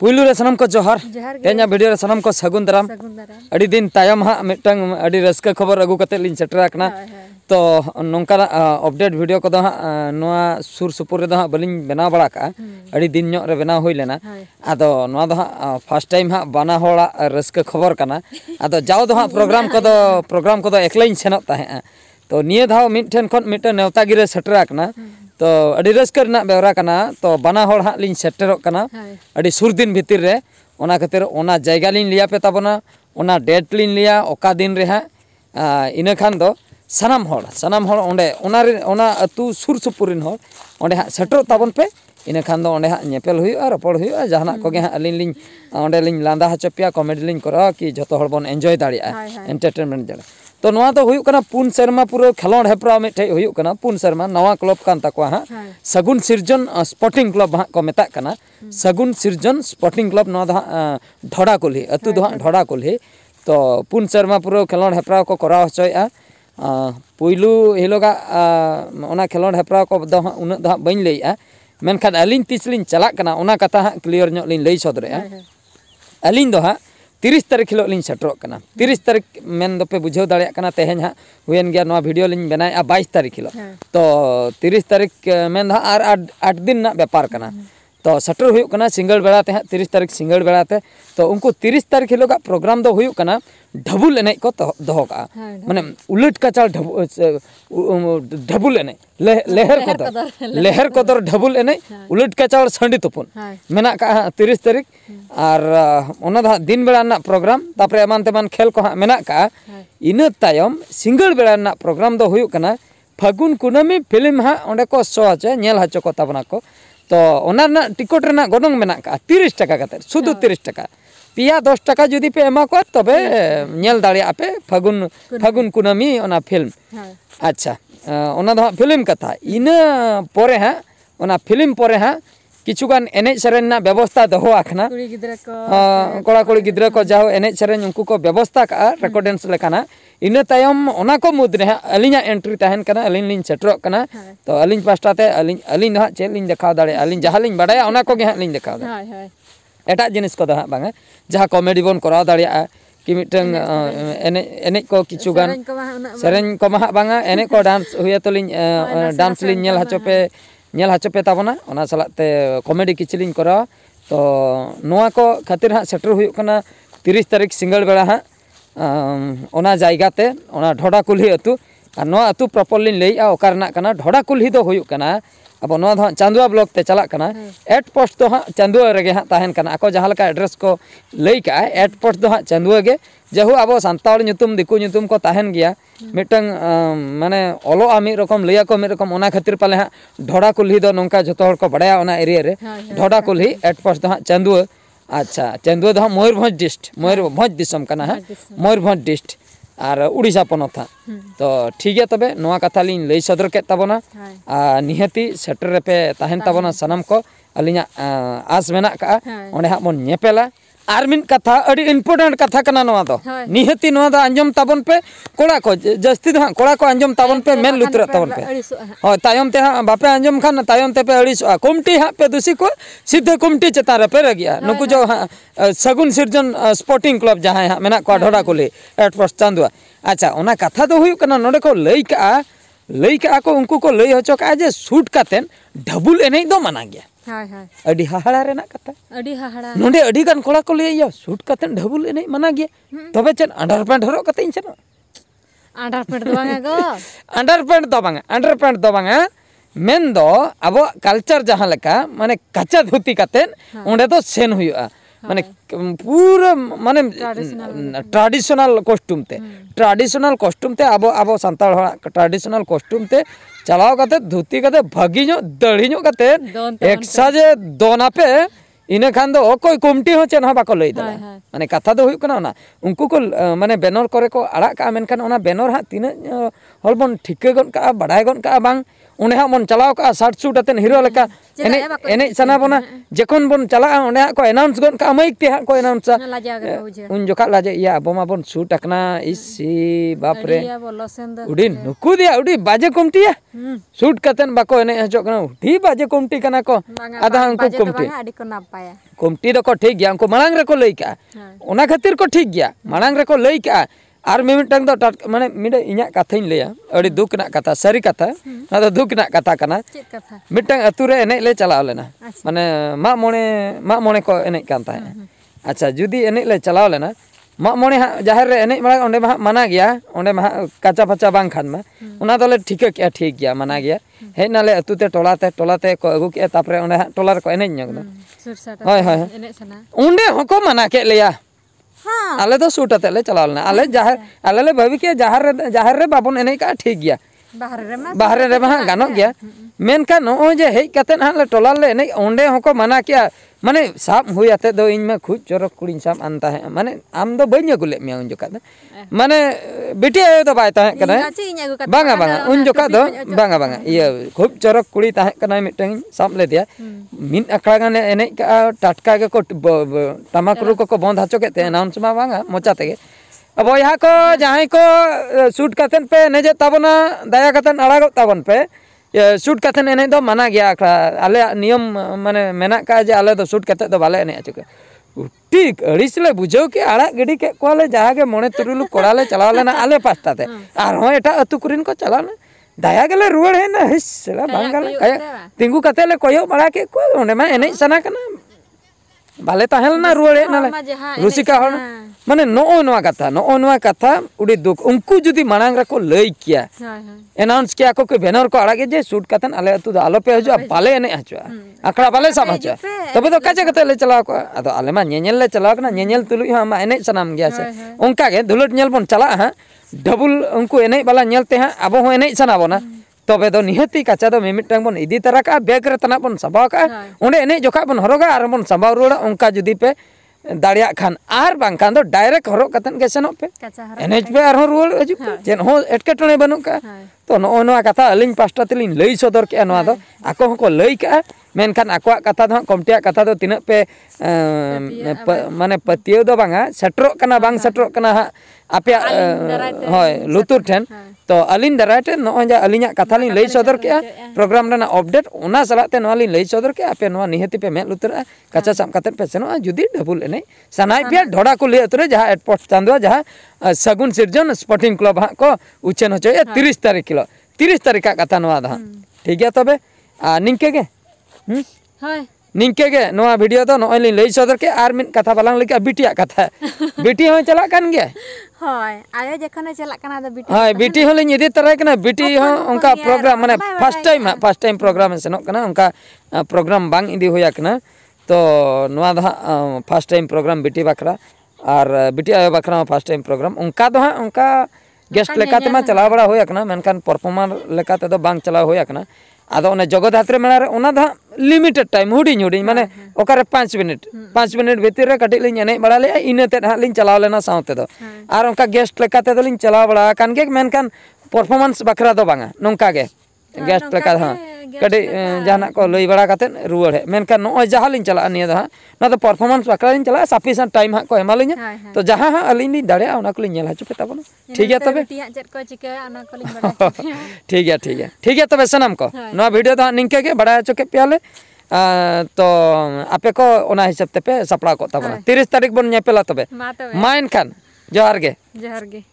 पुलू रे सनम को जोहर तेना वीडियो रे सनम को सगुन दराम अड़ी दिन तायम हा मिटंग अड़ी रस्का खबर अगु कते लिन कना तो नोंका अपडेट वीडियो को दा नोआ सुर सुपुर रे दा बलिन बना बड़ा का अड़ी दिन रे बना होई लेना आदो नोआ दा फर्स्ट टाइम हा बना होला रस्का खबर कना आदो जाओ दा प्रोग्राम को दो प्रोग्राम को दो एकलाइन सेनो ताहे तो निये धाव मिटठन खन मिटन नेवता गिरे कना तो अड़ी बेवरा करना तो बना हाँ लिन सेटर सुर दिन भीतर रे ओना खातिर ओना जगह लिया पे तबना डेट लिन लिया दिन हाँ इन खान सनाम होड़ सनाम अतु सुर हाँ सेटर पे इनखान अंपल रहा जहां को अलीली अंली लादा चपे कमेडी करा कि जो बन एंजय दाड़ा एंटारटेनमेंट दाड़ा तो नवा तो होना पुन सेरमा पूरा खेलोड हेपरा मिट्टे पुन सेरमा नवा क्लब हाँ सगुन सिर्जन स्पोर्टिंग क्लब हाँ को मतलब सगुन सिर्जन स्पोर्टिंग क्लब ढड़ा कुल्ही अतु दो ढड़ा कुल्ही तो पुन सेरमा पूरा खेलोड हेपरा को करा चय पुलू हिलोगा खेलोड हेपरा को उन बैं लैया मनखान अली तीसली चलना कथा हाँ क्लियर लिंग लई सदर अली तीस तारीख हिल सेटरकना तीस तारीख मन दो बुझे दाड़ा तेज हाँ हुए भिडियो लिंग बनाया बारिख हिल तो तीस तारीख मन दो आठ दिन बेपार तो सटर होना सिंगल बेड़ा हाँ तिर तारीख सिंगल ते तो उनको तिर तारीख हिलोग प्रोग्राम दो ढबुल एन को तो दो हाँ, का हाँ। उलट काचाल ढबुल एने लहर कदर लहर कदर ढबुल एने उलट काचाल संडी तुपुन हाँ। मेना तिर तारीख और दिन बेड़ा प्रोग्राम तापरे एमान तेमान खेल को हाँ मेना सिंगल बेड़ा प्रोग्राम दो फागुन कुनामी फिल्म हाँ अंडे को शो हचे नल हचो को को तो ओना ना टिकट रेना गनंग मेना का 30 টাকা কাতে শুধু 30 টাকা पिया 10 টাকা যদি পে এমা কর তবে নেল দাড়ি আপে ফাগুন ফাগুন কুনামি ওনা ফিল্ম আচ্ছা ওনা ফিল্ম কথা ইন পরে হ্যাঁ ওনা ফিল্ম পরে হ্যাঁ किचुगान एने सेरेना व्यवस्था दो आखना कोड़ा कोड़ी गिद्रा को जाओ एने से उनको व्यवस्था का रिकॉर्ड डांस लेखाना इन तायम ओना को मुद्रे अलिना एंट्री तहन करना अलिन लिन सेटरो करना तो अलिन पास्टा ते अलिन अलिन हा चेल लिन दिखाव दाड़े अलिन जहां लिन को गे हा लिन दिखाव दाड़े जिनिस को दा बांगा जहां कॉमेडी बोन कि मिटंग एने को किचुगान सेरेन को मा बांगा को डांस हुया तो डांस लिन पे ᱧᱮᱞ ᱦᱚᱪᱚ ᱯᱮ ᱛᱟᱵᱚᱱᱟ ᱚᱱᱟ ᱥᱟᱞᱟᱜ ᱛᱮ ᱠᱚᱢᱮᱰᱤ ᱠᱤᱪᱷᱩ ᱞᱤᱧ ᱠᱚᱨᱟᱣᱟ ᱛᱚ ᱱᱚᱣᱟ ᱠᱚ ᱠᱷᱟᱹᱛᱤᱨ ᱦᱟᱸᱜ ᱥᱮᱴᱮᱨ ᱦᱩᱭᱩᱜ ᱠᱟᱱᱟ ᱛᱤᱨᱤᱥ ᱛᱟᱹᱨᱤᱠᱷ ᱥᱤᱸᱜᱟᱹᱲ ᱵᱮᱲᱟ ᱦᱟᱸᱜ ᱚᱱᱟ ᱡᱟᱭᱜᱟ ᱛᱮ ᱚᱱᱟ ᱰᱷᱚᱰᱟ ᱠᱩᱞᱦᱤ ᱟᱹᱛᱩ ᱟᱨ ᱱᱚᱣᱟ ᱟᱹᱛᱩ ᱯᱨᱚᱯᱚᱨ ᱞᱤᱧ ᱞᱟᱹᱭᱮᱜᱼᱟ ᱚᱠᱟ ᱨᱮᱱᱟᱜ ᱠᱟᱱᱟ ᱰᱷᱚᱰᱟ ᱠᱩᱞᱦᱤ ᱫᱚ ᱦᱩᱭᱩᱜ ᱠᱟᱱᱟ अब चांदुआ ब्लॉक ते चला एट पोस्ट तो हाँ चांदुआ रेगे हाँ तहन करना आको जहाँ लगा एड्रेस को लई का एट पोस्ट तो हाँ चांदुआ गे जेहू अब सानताड़ नुतुम दिकू नुतुम को तहन गया मिट्टन माने ओलोआ मिद रकम लिया को मिद रकम ओना खातिर पाले हाँ ढोड़ा कुल्ही दो नोंका जतो हर को बड़ाया ओना एरिया रे ढोड़ा कुल्ही एट पोस्ट तो हाँ चांदुआ अच्छा चांदुआ दो हाँ मयूरभंज डिस्ट मयूरभंज दिसम करना है मयूरभंज डिस्ट ᱟᱨ ᱩᱲᱤᱥᱥᱟ ᱯᱚᱱᱚᱛ ᱦᱟᱸᱜ ᱛᱚ ᱴᱷᱤᱠ ᱜᱮᱭᱟ ᱛᱚᱵᱮ ᱱᱚᱣᱟ ᱠᱟᱛᱷᱟ ᱞᱤᱧ ᱞᱟᱹᱭ ᱥᱚᱫᱚᱨ ᱠᱮᱫ ᱛᱟᱵᱚᱱᱟ ᱟᱨ ᱱᱤᱦᱟᱹᱛᱤ ᱥᱮᱴᱮᱨ ᱨᱮᱯᱮ ᱛᱟᱦᱮᱱ ᱛᱟᱵᱚᱱᱟ ᱥᱟᱱᱟᱢ ᱠᱚ ᱟᱹᱞᱤᱧᱟᱜ ᱟᱥ ᱢᱮᱱᱟᱜ ᱠᱟᱜᱼᱟ ᱚᱸᱰᱮ ᱦᱟᱸᱜ ᱵᱚᱱ ᱧᱮᱯᱮᱞᱟ आर कथा अड़ी इम्पोर्टेंट कथा करना नवा दो हाँ। निहती नवा दो अंजम तबन पे कोड़ा को जस्ती दो हाँ, कोड़ा को अंजम तबन पे मेन लुटर तबन पे हाँ।, हाँ तायम ते हाँ बापे अंजम खान तायम ते पे अड़ी सो कुम्टी हाँ पे दूसरी को सिद्ध कुम्टी चतारे पे रह गया नुकु जो हाँ सगुन सिर्जन स्पोर्टिंग क्लब जहाँ हाँ मैंने क्वाडोड़ा को ले एट अच्छा कथा तो हुई करना नोड़े को लेकर मना हाड़ा मना हम्म। तब अंडार पैंट हर कत अंडार पैंट अंडार पैंट मान काचा धोती हाँ। तो सेन हो हाँ। मान पूरा मान ट्रेडिशनल कस्ट्यूम ट्रेडिशनल कस्ट्यूम सान हम्म। ट्रेडिशनल कस्ट्यूम ᱪᱟᱞᱟᱣ ᱠᱟᱛᱮ ᱫᱷᱩᱛᱤ ᱠᱟᱛᱮ ᱵᱷᱟᱹᱜᱤ ᱧᱚᱜ ᱫᱟᱲᱤ ᱧᱚᱜ ᱠᱟᱛᱮ ᱮᱠᱥᱟ ᱡᱮ ᱫᱚᱱ ᱟᱯᱮ ᱤᱱᱟᱹ ᱠᱷᱟᱱ ᱫᱚ ᱚᱠᱚᱭ ᱠᱚᱢᱴᱤ ᱦᱚᱸ ᱪᱮᱫ ᱦᱚᱸ ᱵᱟᱠᱚ ᱞᱟᱹᱭ ᱫᱟᱲᱮᱭᱟᱜᱼᱟ ᱢᱟᱱᱮ ᱠᱟᱛᱷᱟ ᱫᱚ ᱦᱩᱭᱩᱜ ᱠᱟᱱᱟ ᱚᱱᱟ ᱩᱱᱠᱩ ᱠᱚ ᱢᱟᱱᱮ ᱵᱮᱱᱚᱨ ᱠᱚᱨᱮ ᱠᱚ ᱟᱲᱟᱜ ᱠᱟᱜᱼᱟ ᱢᱮᱱᱠᱷᱟᱱ ᱚᱱᱟ ᱵᱮᱱᱚᱨ ᱦᱟᱸᱜ ᱛᱤᱱᱟᱹᱜ ᱦᱚᱲ ᱵᱚᱱ ᱴᱷᱤᱠᱟᱹ ᱜᱚᱫ ᱠᱟᱜᱼᱟ ᱵᱟᱰᱟᱭ ᱜᱚᱫ ᱠᱟᱜᱼᱟ ᱵᱟᱝ ᱚᱸᱰᱮ ᱦᱟᱸᱜ ᱵᱚᱱ ᱪᱟᱞᱟᱣ ᱠᱟᱜᱼᱟ ᱥᱟᱨᱴ ᱥᱩᱴ ᱟᱛᱮ ᱦᱤᱨᱳ ᱞᱮᱠᱟ ᱮᱱᱮᱡ ᱮᱱᱮᱡ ᱥᱟᱱᱟ ᱵᱚᱱᱟ ᱡᱚᱠᱷᱚᱱ ᱵᱚᱱ ᱪᱟᱞᱟᱜᱼᱟ ᱚᱸᱰᱮ ᱦᱟᱸᱜ ᱠᱚ ᱮᱱᱟᱣᱩᱱᱥ ᱜᱚᱫ ᱠᱟᱜᱼᱟ ᱢᱟᱭᱤᱠ ᱛᱮ ᱦᱟᱸᱜ ᱠᱚ ᱮᱱᱟᱣᱩᱱᱥᱟ ᱩᱱ ᱡᱚᱠᱷᱟᱡ ᱞᱟᱡᱮ ᱤᱭᱟ ᱟᱵᱚ ᱢᱟᱵᱚᱱ ᱥᱩᱴ ᱟᱠᱟᱱᱟ ᱤᱥᱤ ᱵᱟᱯᱨᱮ ᱩᱰᱤ ᱱᱩᱠᱩ ᱫᱮᱭᱟ ᱩᱰᱤ ᱵᱟᱡᱮ ᱠᱚᱢᱴᱤᱭᱟ ᱥᱩᱴ ᱠᱟᱛᱮ ᱵᱟᱠᱚ ᱮᱱᱮᱡ ᱦᱚᱪᱚᱜ ᱠᱟᱱᱟ ᱩᱰᱤ ᱵᱟᱡᱮ ᱠᱚᱢᱴᱤ ᱠᱟᱱᱟ ᱠᱚ ᱟᱫᱷᱟ ᱩᱱᱠᱩ ᱠᱚᱢᱴᱤ ᱠᱚᱢᱴᱤ ᱫᱚᱠᱚ ᱴᱷᱤᱠ ᱜᱮᱭᱟ ᱩᱱᱠᱩ ᱢᱟᱲᱟᱝ ᱨᱮᱠᱚ ᱞᱟᱹᱭ ᱠᱟᱜᱼᱟ ᱚᱱᱟ ᱠᱷᱟᱹᱛᱤᱨ ᱠᱚ ᱴᱷᱤᱠ ᱜᱮᱭᱟ ᱢᱟᱲᱟᱝ ᱨᱮᱠᱚ ᱞᱟᱹᱭ ᱠᱟᱜᱼᱟ और मिमिटा तो टाट मैं मिट इन कथा लिया दुख कथा सारी कथा ना दुख कथा करना मिट्टा अतुरे एनजे चलाव लेना मैं मा मे मा मे को एनजे अच्छा जुदी एनजे चलाव लेना मा मे हाँ जहाँ एनज मांग अंडे हाँ माना गया अंडे हाँ काचा फाचा बाखान मा दल ठीक के ठीक गया माना गया हेनाले अतुते टोलाते टोलाते को अगू के तपरे अंडे हाँ टोला एनजा हाँ हाँ अंडे को माना के लिया हाँ। आले तो सूट आते चला आले जहर आले भाभी के जहर जहर रे बाबू एने का ठीक गया बाहर रे हाँ गानों गया मेनका नोजे हजते हाँ टोला एन अंडे को मना के माने साब हुई दो इन में खुद चरक कुड़ी साब आन माने आम दो बी अगुले में उन जोखा माने बिटी आयो तो बांगा उन जोखा खूब चरक कुड़ी कुड़ी मिट्ट साब ले दिया मिन टाटका एनेटका टमाकुरु को बंद हचो के अनाउंसमा बांगा मोचा अब यहाँ को जहाँ को शूट कथन पे एनजे तबना दया कथन अड़ाग तबन पे शूट कथन एनज दो तो मना गया अखड़ा आले नियम माने मेना का जे आले तो शूट कते तो बाले एनज चुके ठीक अड़ीस ले बुझाव के आड़ा गडी के कोले जहाँ के मोने तुरुलु कोड़ाले चलाव हाँ। ना आले पास्ता थे आर हो एटा अतु कुरिन को चलाना दया गले रुवड़ है ना हिस चला बांग गले तिंगु कते ले कोयो बड़ा के को उन्हें मैं एनज सना कना बाले ताहल ना रुवड़ है ना हाँ, हाँ, रुसिका ना माने नोनवा कथा नोनवा कथा उड़ी दुख उनको जुदी मांग रे को लई किया अनाउंस हाँ, हाँ। किया को बैनर को अड़ागे जे शूट कतन आले तू तो आलो पे हजो पाले ने हजो आखड़ा पाले सब हजो तबे तो काचे कते ले चला को आ तो आले मा नेनेल ले चला को नेनेल तुलु हम एने सनाम गया से हाँ, उनका के धुलट नेल बन चला हां डबल उनको एने वाला नेलते हां अब हो एने सनाबो ना हम्म। तबे तो निहती काचा तो मिमिटंग बन इदी तरह का बैग रे तना बन सबा का उने एने जोखा बन हरोगा आर बन संभाव रोड़ा उनका जुदी पे ᱫᱟᱲᱮᱭᱟᱜ ᱠᱷᱟᱱ ᱟᱨ ᱵᱟᱝᱠᱷᱟᱱ ᱫᱚ ᱰᱟᱭᱨᱮᱠᱴ ᱦᱚᱨᱚᱜ ᱠᱟᱛᱮᱫ ᱜᱮ ᱥᱮᱱᱚᱜ ᱯᱮ ᱮᱱᱮᱡ ᱯᱮ ᱟᱨᱦᱚᱸ ᱨᱩᱣᱟᱹᱲ ᱦᱤᱡᱩᱜ ᱯᱮ ᱪᱮᱫ ᱦᱚᱸ ᱮᱴᱠᱮᱴᱚᱬᱮ ᱵᱟᱹᱱᱩᱜ ᱠᱟᱜᱼᱟ ᱛᱚ ᱱᱚᱜᱼᱚ ᱱᱚᱣᱟ ᱠᱟᱛᱷᱟ ᱟᱹᱞᱤᱧ ᱯᱟᱥᱴᱟ ᱛᱮᱞᱤᱧ ᱞᱟᱹᱭ ᱥᱚᱫᱚᱨ ᱠᱮᱜᱼᱟ ᱱᱚᱣᱟ ᱫᱚ ᱟᱠᱚ ᱦᱚᱸᱠᱚ ᱞᱟᱹᱭ ᱠᱟᱜᱼᱟ ᱢᱮᱱᱠᱷᱟᱱ ᱟᱠᱚᱣᱟᱜ ᱠᱟᱛᱷᱟ ᱫᱚ ᱦᱟᱸᱜ ᱠᱚᱢᱴᱤᱭᱟᱜ ᱠᱟᱛᱷᱟ ᱫᱚ ᱛᱤᱱᱟᱹᱜ ᱯᱮ ᱢᱟᱱᱮ ᱯᱟᱹᱛᱭᱟᱹᱣ ᱫᱚ ᱵᱟᱝᱟ ᱥᱮᱴᱮᱨᱚᱜ ᱠᱟᱱᱟ ᱵᱟᱝ ᱥᱮᱴᱮᱨᱚᱜ ᱠᱟᱱᱟ ᱦᱟᱸᱜ ᱟᱯᱮᱭᱟᱜ ᱦᱳᱭ ᱞᱩᱛᱩᱨ ᱴᱷᱮᱱ तो अली दाराटे नोजा अली कथा लै सदर के प्रोग्राम अपडेट सलाते लै सदर के पे निहती पे मे उतर काचा साब का पे सेनो जुदी डबुल एन सना पे ढड़ा को लिया उतरे जहाँ एटपोर्ट चांदवा जहाँ सगुन सिर्जन स्पोर्टिंग क्लब हाँ को उछन अचो तीस तारीख हिल तीस तारीख कथा ना हाँ ठीक है तब निके निके भिडियो नोली लै सदर के बाला कथा बीटी हम हाय बीटी हल तरह बीटी उनका प्रोग्राम मैं first time first time program उनका प्रोग्राम बांग होया तो टाइम प्रोग्राम बीटी बाखरा और बीटी आयो बाखरा फर्स्ट टाइम प्रोग्राम उनका हाँ गेस्ट लेकाते मा चला बड़ा होया चला अद जगत हाथ रे मेला लिमिटेड टाइम हूँ हूँ मैंने ओकारे 5 मिनट पाँच मिनट भितर रे कटी लिंग एने बड़ा ले इने ते हां लिंग चलाव लेना साउते गेस्ट लेकाते चलाव बड़ा कान के मेनकान परफॉर्मेंस बखरा दो बांगा हाँ, गैस प्रकार हाँ कटी जहाँ को लई बड़ा रुआड़ हे मेखान नौ जहाँ चलान परफॉर्मेंस बाखड़ा लीन चला साफिसियंट तो टाइम हाँ को हमें हाँ, हाँ। तो जहाँ हाँ अली दाड़ाचपे तब ठीक है तब ठीक है ठीक है ठीक है तब सनाम को ना भिडियो हाँ निके बड़ा चुके पे तो आपे को हिसाब तेपे सापड़ा को तब तिर तारीख बनपेला तब माँ इनखान